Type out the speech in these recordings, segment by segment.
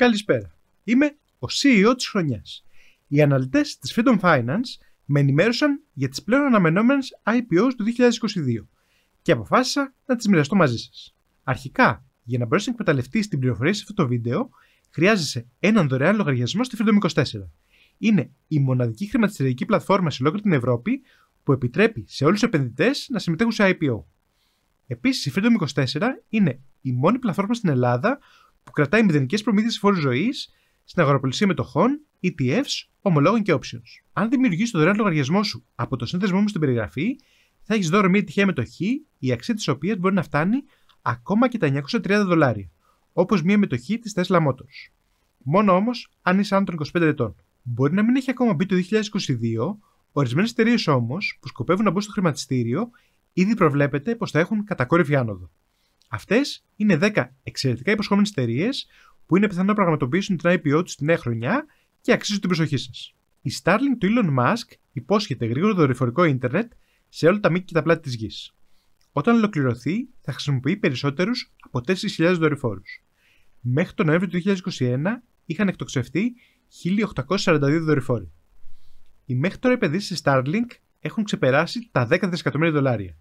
Καλησπέρα. Είμαι ο CEO της χρονιάς. Οι αναλυτές της Freedom Finance με ενημέρωσαν για τις πλέον αναμενόμενες IPOs του 2022 και αποφάσισα να τις μοιραστώ μαζί σας. Αρχικά, για να μπορέσει να εκμεταλλευτείς την πληροφορία σε αυτό το βίντεο, χρειάζεσαι έναν δωρεάν λογαριασμό στη Freedom24. Είναι η μοναδική χρηματιστηριακή πλατφόρμα σε ολόκληρη την Ευρώπη που επιτρέπει σε όλους τους επενδυτές να συμμετέχουν σε IPO. Επίσης, η Freedom24 είναι η μόνη πλατφόρμα στην Ελλάδα που κρατάει μηδενικές προμήθειες φόρους ζωής στην αγοραπολισία μετοχών, ETFs, ομολόγων και options. Αν δημιουργήσεις το δωρεάν λογαριασμό σου από το σύνδεσμό μου στην περιγραφή, θα έχεις δώρο μια τυχαία μετοχή, η αξία της οποίας μπορεί να φτάνει ακόμα και τα 930 δολάρια, όπως μια μετοχή της Tesla Motors. Μόνο όμως αν είσαι άνω των 25 ετών. Μπορεί να μην έχει ακόμα μπει το 2022, ορισμένες εταιρείες όμως που σκοπεύουν να μπουν στο χρηματιστήριο ήδη προβλέπεται πως θα έχουν κατακόρυφη άνοδο. Αυτές είναι 10 εξαιρετικά υποσχόμενες εταιρείες που είναι πιθανό να πραγματοποιήσουν την IPO τους την νέα χρονιά και αξίζουν την προσοχή σας. Η Starlink του Elon Musk υπόσχεται γρήγορο δορυφορικό ίντερνετ σε όλα τα μήκη και τα πλάτη της γης. Όταν ολοκληρωθεί, θα χρησιμοποιεί περισσότερους από 4.000 δορυφόρους. Μέχρι τον Νοέμβριο του 2021 είχαν εκτοξευτεί 1.842 δορυφόροι. Οι μέχρι τώρα επενδύσεις τη Starlink έχουν ξεπεράσει τα 10 δισεκατομμύρια δολάρια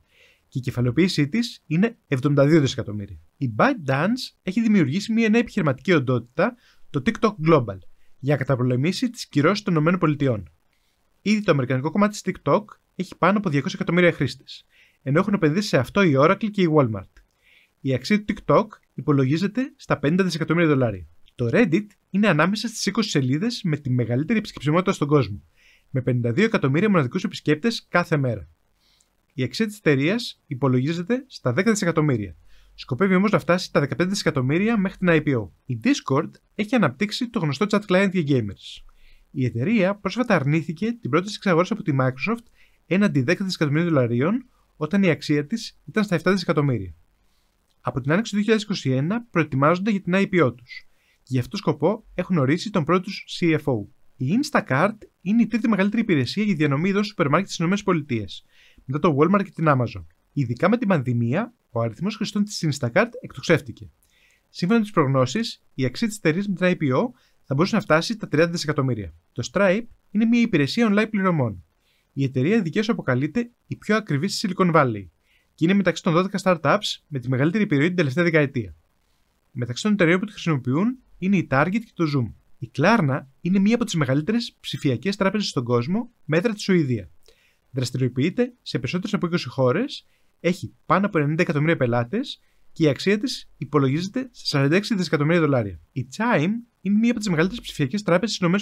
και η κεφαλαιοποίησή της είναι 72 δισεκατομμύρια. Η ByteDance έχει δημιουργήσει μια νέα επιχειρηματική οντότητα, το TikTok Global, για να καταπολεμήσει τις κυρώσεις των ΗΠΑ. Ήδη το αμερικανικό κομμάτι της TikTok έχει πάνω από 200 εκατομμύρια χρήστες, ενώ έχουν επενδύσει σε αυτό η Oracle και η Walmart. Η αξία του TikTok υπολογίζεται στα 50 δισεκατομμύρια δολάρια. Το Reddit είναι ανάμεσα στις 20 σελίδες με τη μεγαλύτερη επισκεψιμότητα στον κόσμο, με 52 εκατομμύρια μοναδικούς επισκέπτες κάθε μέρα η αξία της εταιρείας υπολογίζεται στα 10 δισεκατομμύρια. Σκοπεύει όμως να φτάσει στα 15 δισεκατομμύρια μέχρι την IPO. Η Discord έχει αναπτύξει το γνωστό chat client για gamers. Η εταιρεία πρόσφατα αρνήθηκε την πρώτη εξαγοράς από τη Microsoft έναντι 10 δισεκατομμύρια δολαρίων, όταν η αξία της ήταν στα 7 δισεκατομμύρια. Από την άνοιξη του 2021 προετοιμάζονται για την IPO τους. γι' αυτό σκοπό έχουν ορίσει τον πρώτο τους CFO. Η Instacart είναι η τρίτη μεγαλύτερη υπηρεσία για διανομή ειδών σούπερ μάρκετ μετά το Walmart και την Amazon. Ειδικά με την πανδημία, ο αριθμός χρηστών της Instacart εκτοξεύτηκε. Σύμφωνα με τις προγνώσεις, η αξία της εταιρείας με την IPO θα μπορούσε να φτάσει στα 30 δισεκατομμύρια. Το Stripe είναι μια υπηρεσία online πληρωμών. Η εταιρεία δικαίως αποκαλείται η πιο ακριβή στη Silicon Valley και είναι μεταξύ των 12 startups με τη μεγαλύτερη επιρροή την τελευταία δεκαετία. Μεταξύ των εταιρεών που τη χρησιμοποιούν είναι η Target και το Zoom. Η Klarna είναι μία από τις μεγαλύτερες ψηφιακές τράπεζες στον κόσμο μέτρα της Σουηδία. Δραστηριοποιείται σε περισσότερες από 20 χώρες, έχει πάνω από 90 εκατομμύρια πελάτες και η αξία της υπολογίζεται στα 46 δισεκατομμύρια δολάρια. Η Chime είναι μία από τις μεγαλύτερες ψηφιακές τράπεζες στι ΗΠΑ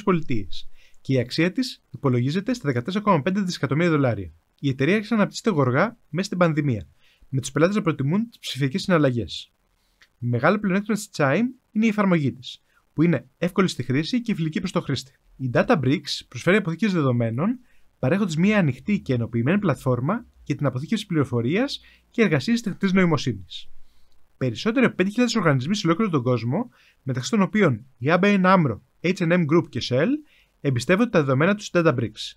και η αξία της υπολογίζεται στα 14,5 δισεκατομμύρια δολάρια. Η εταιρεία άρχισε να αναπτύσσεται γοργά μέσα στην πανδημία, με τους πελάτες να προτιμούν τις ψηφιακές συναλλαγές. Μεγάλο πλεονέκτημα της Chime είναι η εφαρμογή της, που είναι εύκολη στη χρήση και φιλική προς το χρήστη. Η Databricks προσφέρει αποθήκε δεδομένων παρέχοντας μια ανοιχτή και ενοποιημένη πλατφόρμα για την αποθήκευση πληροφορίας και εργασίες της τεχνητής νοημοσύνης. Περισσότεροι από 5.000 οργανισμοί σε ολόκληρο τον κόσμο, μεταξύ των οποίων η ABN AMRO, H&M Group και Shell, εμπιστεύονται τα δεδομένα τους Databricks.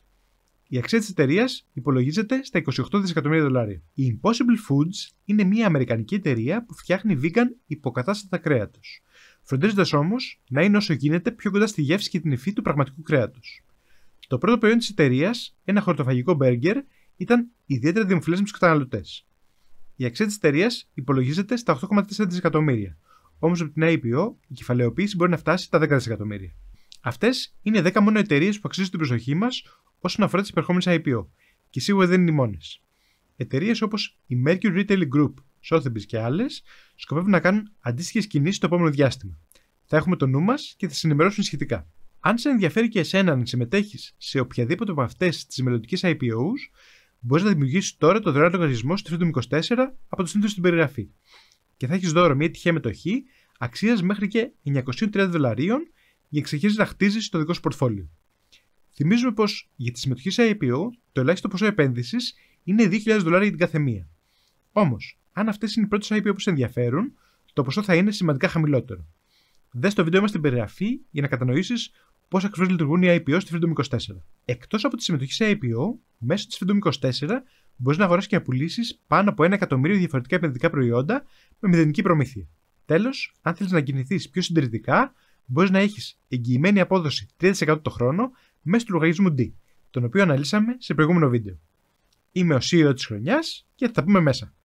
Η αξία της εταιρείας υπολογίζεται στα 28 δισεκατομμύρια δολάρια. Η Impossible Foods είναι μια Αμερικανική εταιρεία που φτιάχνει vegan υποκατάστατα κρέατος, φροντίζοντας όμως να είναι όσο γίνεται πιο κοντά στη γεύση και την υφή του πραγματικού κρέατος. Το πρώτο προϊόν της εταιρείας, ένα χορτοφαγικό μπέργκερ, ήταν ιδιαίτερα δημοφιλές με τους καταναλωτές. Η αξία της εταιρείας υπολογίζεται στα 8,4 δισεκατομμύρια. Όμως από την IPO η κεφαλαιοποίηση μπορεί να φτάσει στα 10 δισεκατομμύρια. Αυτές είναι 10 μόνο εταιρείες που αξίζουν την προσοχή μας όσον αφορά τις υπερχόμενε IPO. Και σίγουρα δεν είναι οι μόνες. Εταιρείες όπως η Mercury Retail Group, Sotheby's και άλλες σκοπεύουν να κάνουν αντίστοιχες κινήσεις το επόμενο διάστημα. Θα έχουμε το νου μας και θα ενημερώσουν σχετικά. Αν σε ενδιαφέρει και εσένα να συμμετέχεις σε οποιαδήποτε από αυτές τις μελλοντικές IPOs, μπορείς να δημιουργήσεις τώρα το δωρεάν λογαριασμό στη Freedom 24 από το σύνδεσμο στην περιγραφή. Και θα έχεις δώρο μια τυχαία μετοχή αξίας μέχρι και 930 δολαρίων για εξεχίσει να χτίζεις το δικό σου πορτφόλιο. Θυμίζουμε πως για τη συμμετοχή σε IPO το ελάχιστο ποσό επένδυσης είναι 2.000 δολάρια για την καθεμία. Όμως, αν αυτές είναι οι πρώτες IPO που σε ενδιαφέρουν, το ποσό θα είναι σημαντικά χαμηλότερο. Δες το βίντεο μας στην περιγραφή για να κατανοήσεις πώς ακριβώς λειτουργούν οι IPO στη Freedom 24. Εκτός από τη συμμετοχή σε IPO, μέσω τη Freedom 24 μπορείς να αγοράσεις και να πουλήσεις πάνω από ένα εκατομμύριο διαφορετικά επενδυτικά προϊόντα με μηδενική προμήθεια. Τέλος, αν θέλεις να κινηθείς πιο συντηρητικά, μπορείς να έχεις εγγυημένη απόδοση 3% το χρόνο μέσω του λογαριασμού D, τον οποίο αναλύσαμε σε προηγούμενο βίντεο. Είμαι ο CEO της χρονιάς και θα τα πούμε μέσα.